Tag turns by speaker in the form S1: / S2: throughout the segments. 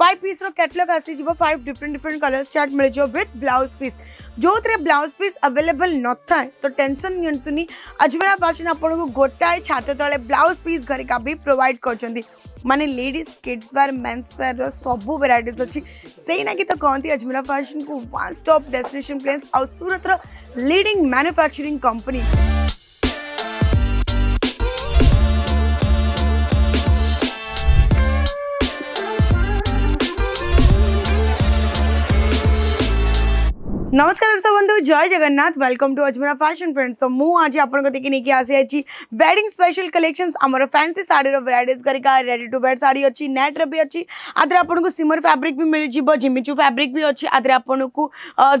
S1: Five piece catalogue आसीज five different different colour chart मिल जाए विथ ब्लाउज पीस जो थे ब्लाउज पीस अवेलेबल न था तो टेनसन नि अजमेरा फैशन आप गोटाए छात तले ब्लाउज पीस घर का भी प्रोवैड कर माने ladies kids wear mens wear सब भेरइट अच्छी से ना कि तो कहते अजमेरा फैशन को वन स्टप डेस्टिनेसन प्लेस आउ सूरत लीडिंग मैन्युफैक्चरिंग कंपनी नमस्कार दर्शक बंधु जय Jagannath welcome to Ajmera fashion friends तो मुझे आपकी आसी वेडिंग स्पेशल कलेक्शन आम फैंसी शाड़ी भेराइट करा रेड टू वेड शाढ़ी अच्छी नेट्र भी अच्छी आदि आपको सीमर फैब्रिक भी मिल जाव जिमिचू फैब्रिक भी अच्छी आदि आपको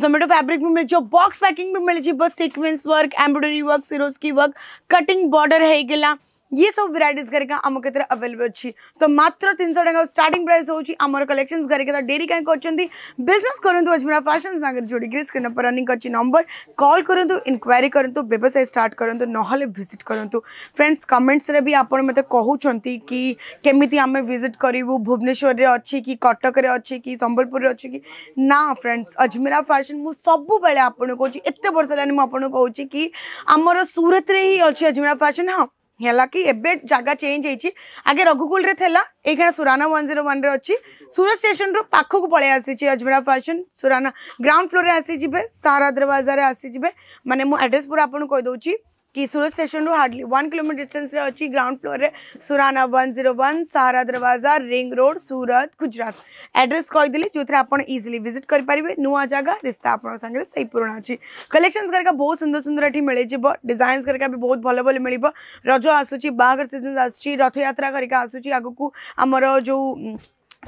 S1: जोमेटो फैब्रिक भी मिल जाव बक्स पैकिंग भी मिल जाव sequence work embroidery work Swarovski work cutting border होगा ये सब भेरिट घर आम क्षेत्र अवेलेबल अच्छी तो मात्र तीन सौ टाइम स्टार्ट प्राइस होमर कलेक्शन घर के डेरी कहीं करते बिजनेस करूँ अजमेरा फैशन सागर जोड़ी स्क्रीन पर रनिंग अच्छी नंबर कल करूँ इनक्वारी करूँ व्यवसाय स्टार्ट करूँ ना भिजिट करूँ फ्रेंड्स कमेंट्स भी आप मत कहते कि केमी आम भिजिट करूँ भुवनेश्वर अच्छी कि कटक अच्छी कि सम्बलपुर अच्छी कि ना फ्रेंड्स अजमेरा फैशन मुझे सब बेले आपको कहते वर्ष है मुझे कहूँ कि आमर सूरत ही अच्छी अजमेरा फैशन हाँ ହେଲା କି ଏବେ ଜାଗା ଚେଞ୍ଜ ହେଇଛି ଆଗେ ରଘୁକୁଳରେ ଥିଲା ଏଇଖାନା ସୁରାନା ୱାନ୍ ଜିରୋ ୱାନ୍ରେ ଅଛି ସୁରତ ଷ୍ଟେସନରୁ ପାଖକୁ ପଳେଇ ଆସିଛି ଅଜମେରା ଫ୍ୟାସନ୍ ସୁରାନା ଗ୍ରାଉଣ୍ଡ ଫ୍ଲୋରରେ ଆସିଯିବେ ସାହାରା ଦରବାଜାରେ ଆସିଯିବେ ମାନେ ମୁଁ ଆଡ୍ରେସ୍ ପୁରା ଆପଣଙ୍କୁ କହିଦେଉଛି कि सूरत स्टेशन रू हार्डली वन किलोमीटर डिस्टेंस रे अच्छी ग्राउंड फ्लोर रे सुराना वन जीरो वन सारा दरवाजा ring road Surat Gujarat address कहीदी जो थे आप इजिली भिजिट करेंगे नुआ जगह रिश्ता आप से ही पुराणा अच्छी कलेक्शन करका बहुत सुंदर सुंदर ये मिले डिजाइन करका भी बहुत भल भले मिल रज आसूँ बाहर सीजन आसूँ रथयात्रा करके आसूँ आगक आमर जो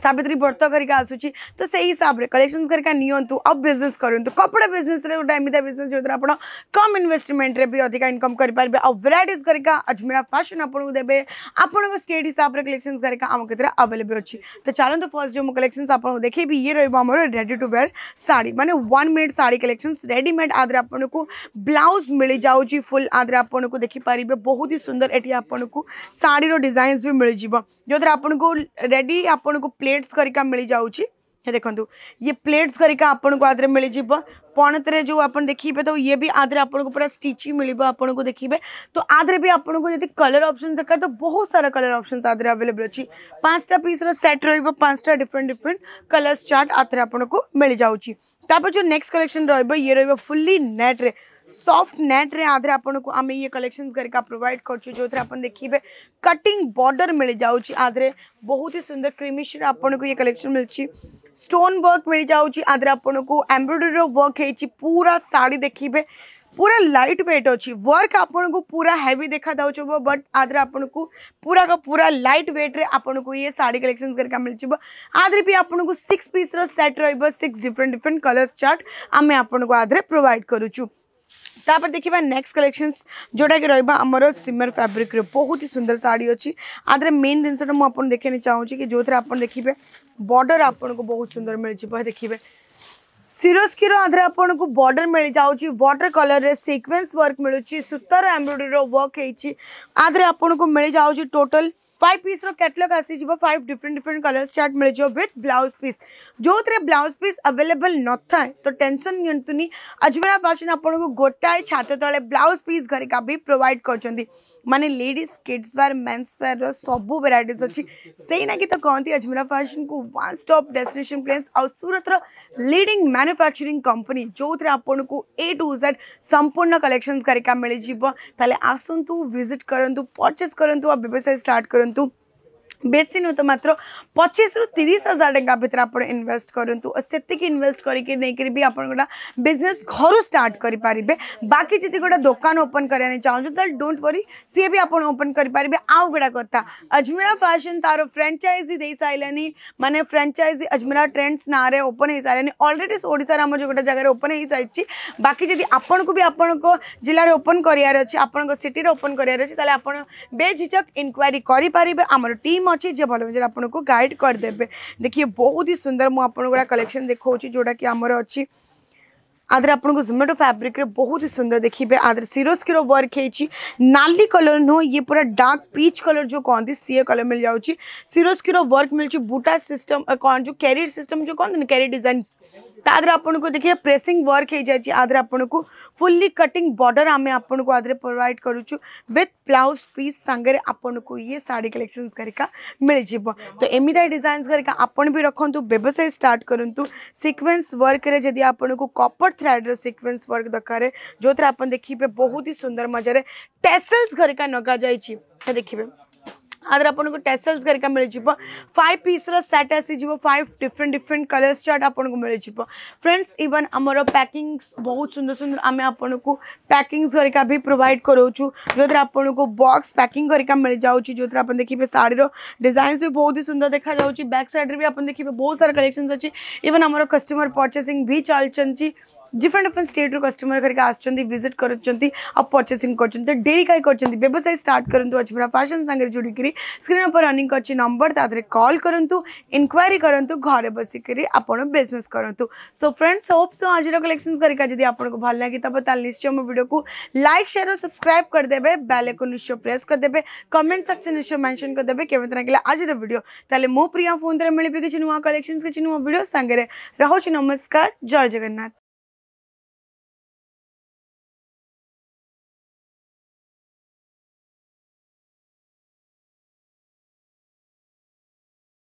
S1: सावित्री व्रत करके आसूँ तो से हिसाब से कलेक्शन करू आउ बिजनेस करूँ कपड़ा बिजनेस गोटे एमता बिजनेस जो थे आप कम इनभेस्टमेंट भी अधिक इनकम करेंगे आउ भेराइट करा अजमेरा फैशन आपको देते आपण स्टेट हिसाब से कलेक्शन करके आम क्षेत्र में आवेलेबल अच्छी तो चलते फर्स्ट जो कलेक्शन आप देखे ये रोमर रेडी टू वेयर शाढ़ी मैंने one minute sari collection readymade आदि आपको ब्लाउज मिल जाऊँगी फुल आदि आपको देखिपारे बहुत ही सुंदर ये आपको शाड़ी डिजाइन भी मिल जाव जो थे आपको रेडी आपको प्लेट्स करिका मिल जाऊँगी ये देखो ये प्लेट्स करिका आपन को मिल मिल पणतरे जो आप देखिए तो ये भी आधे आपको पूरा स्टिच मिल आप देखिए तो आधे भी आपको जब कलर ऑप्शन दरकार तो बहुत सारा कलर ऑप्शन आधे आभेलेबल अच्छी पाँचटा पीस रेट पांचटा डिफरेन्ट डिफरेन्ट कलर्स चार्ट आधे आपको मिल जाऊँगी ତାପରେ जो ନେକ୍ସଟ कलेक्शन ରହିବ ଇଏ ରହିବ ଫୁଲି ନେଟ୍ରେ सॉफ्ट नेट रे आधे आपन को आम ये कलेक्शन करके प्रोवाइड कर देखिए कटिंग बॉर्डर मिल जाऊँ आधे बहुत ही सुंदर क्रीमिश आपन को ये कलेक्शन मिली स्टोन वर्क मिल जाऊँ आधे आपन को एम्ब्रोडरी वर्क हो पूरा शाढ़ी देखिए पूरा लाइट वेट अच्छी वर्क आपको पूरा हेवी देखा जाऊ बट आदर आपको पूरा का पूरा लाइट वेट रे आपको ये साड़ी कलेक्शन करके मिल आदर भी आपको सिक्स पीस रेट रहा six different different colours chart आम आपको आदर प्रोवाइड करुचु तापर देखा नेक्स्ट कलेक्शंस जोटा कि रहा आमर सिमर फैब्रिक बहुत ही सुंदर साड़ी अच्छी आदर मेन जिनसा मुझे देखने चाहूँगी कि जो थे आप देखिए बर्डर आपको बहुत सुंदर मिल देखिए सिरोस्की आपन को बॉर्डर मिल जाऊँच बॉर्डर कलर रे सीक्वेंस वर्क मिलूँ सूतार एम्ब्रोयरी वर्क होती आपन को मिल जाऊँच टोटल फाइव पीस कैटलग आसीज five different different colour chart मिल जाए विथ ब्लाउज पीस जो थे ब्लाउज पीस अवेलेबल न था तो टेनसन नि अजमेरा फैशन आपको गोटाए छात्र तेज़े ब्लाउज पीस घरिका भी प्रोवाइड कर माने ladies kids wear mens wear सब भेराइट अच्छी हम्म, हम्म। से ही ना कि तो कहते अजमेरा फैशन को one stop destination place Surat leading manufacturing company जो थे आपको ए टू जेड संपूर्ण कलेक्शन करा मिल जाए आसतु भिजिट करूँ परचेज करूँ और व्यवसाय स्टार्ट करूँ बेस नुत मात्र पचीस रु तीस हजार टाँह भितर आप इनभेस्ट करूँ और से इनभेस्ट करजनेस घर स्टार्ट करेंगे बाकी जी गोटे दोकान ओपन कराने चाहते तो डोंट वरी सी भी आप ओपन करेंगे आउ गुड़ा कथ अजमेरा फैशन तार फ्रांचाइजी दे सारे मैंने फ्रांचाइजी अजमेरा ट्रेंड्स ना ओपन हो सारे अलरेडी ओडार आम जो गोटे जगह ओपन हो सारी बाकी जी आपन को भी आप जिले में ओपन करार अच्छे आपटी ओपन करार अच्छे आप झिझक इनक्वारी करेंगे आम टीम अच्छे जे भल मेजर आपको गाइड करदे देखिए बहुत ही सुंदर मुझे कलेक्शन देखा जोटा कि आमर अच्छी आदर आपको जोमेटो फैब्रिक रे बहुत ही सुंदर देखिए आदर सिरोस्की वर्क है नाली कलर नुह ये पूरा डार्क पीच कलर जो कहते सी कलर मिल जाऊँ सिरोस्की वर्क मिलूँ बुटा सिस्टम कौन जो कैरियर सिस्टम जो कहते कैरियर डिजाइन ता आपको देखिए प्रेसिंग वर्क हो जाए आ आपको फुल्ली कटिंग बॉर्डर आम आपको आदि प्रोवाइड करुचु विथ ब्लाउज पीस सांगे आपको ये साड़ी कलेक्शन घरिका मिल जाव तो एमती डिजाइन घरिका आपन भी रखु व्यवसाय स्टार्ट करूँ सिक्वेन्स वर्क जदि आपको कपर थ्रेड्र सिक्वेन्स वर्क दरकार जो थे आप देखिए बहुत ही सुंदर मजार टेसल्स घरिका नगा जाए देखिए ಅದರ आप ಟೆಸಲ್ಸ್ ಗರಿಕ ಮಿಳಿಜಿಬ 5 ಪೀಸ್ ರ ಸೆಟ್ ಆಸಿ ಜಿಬ 5 ಡಿಫರೆಂಟ್ ಡಿಫರೆಂಟ್ ಕಲರ್ಸ್ ಚಾರ್ಟ್ ಆಪಣಕು ಮಿಳಿಜಿಬ इवन आमर पैकिंग्स बहुत सुंदर सुंदर को आपनको घर का भी प्रोवाइड करोछु जोदर आपनको बक्स पैकिंग का मिल जाउची जो आप देखिए शाढ़ी रो भी बहुत ही सुंदर देखा जाउची बैक भी आप देखिए बहुत सारा कलेक्शन अच्छी इवन आम कस्टमर परचेसींग भी चलती डिफरेन्ट डिफरेन्ट स्टेट्र कस्टमर घरिका आसुच्च भिजिट करुँच डेरी कहीं कर व्यवसाय स्टार्ट करूँ पूरा फैशन सागर जोड़ी स्क्रीन उपर रनिंग अच्छी नंबर तादेह कल करूँ इनक्वारी करूँ घर बसिक आपड़ बिजनेस करूँ सो फ्रेंड्स होप सो आज कलेक्शन घरिका जब आपको भल लगी तेल निश्चय मो भिड को लाइक शेयर और सब्सक्राइब करदे बेल को निश्चय प्रेस करदे कमेंट सेक्शन निश्चय मेनशन करदे के लगे आज भिडियो तेल मो प्रिया फोन में मिली किसी नुआ कलेक्शन किसी नुआ भिड सागर रोच नमस्कार जय जगन्नाथ